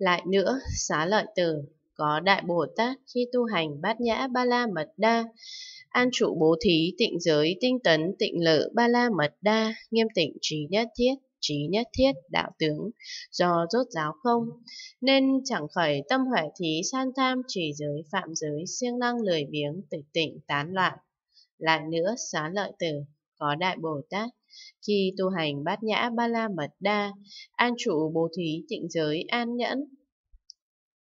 Lại nữa, xá lợi tử, có đại Bồ Tát khi tu hành bát nhã ba la mật đa, an trụ bố thí tịnh giới tinh tấn tịnh lự ba la mật đa, nghiêm tịnh trí nhất thiết, trí nhất thiết đạo tướng do rốt giáo không nên chẳng khởi tâm hoại thí san tham trì giới phạm giới siêng năng lười biếng tịch tịnh tán loạn lại nữa xá lợi tử có Đại Bồ Tát. Khi tu hành bát nhã ba la mật đa, an trụ bố thí tịnh giới an nhẫn,